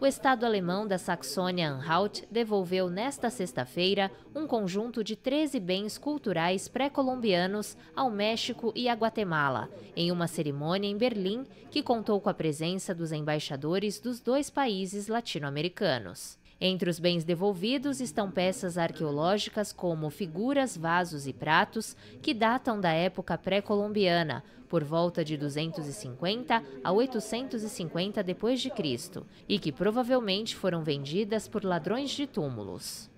O Estado alemão da Saxônia-Anhalt devolveu nesta sexta-feira um conjunto de 13 bens culturais pré-colombianos ao México e à Guatemala, em uma cerimônia em Berlim que contou com a presença dos embaixadores dos dois países latino-americanos. Entre os bens devolvidos estão peças arqueológicas como figuras, vasos e pratos que datam da época pré-colombiana, por volta de 250 a 850 depois de Cristo, e que provavelmente foram vendidas por ladrões de túmulos.